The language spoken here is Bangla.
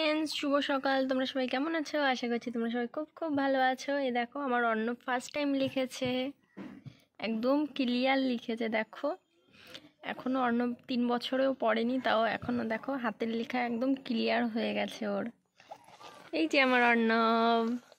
ফ্রেন্ডস শুভ সকাল তোমরা সবাই কেমন আছো আশা করছি তোমরা সবাই খুব খুব ভালো আছো এ দেখো আমার অন্য ফার্স্ট টাইম লিখেছে একদম ক্লিয়ার লিখেছে দেখো এখনও অন্য তিন বছরেও পড়েনি তাও এখনও দেখো হাতের লেখা একদম ক্লিয়ার হয়ে গেছে ওর এই যে আমার অর্ণব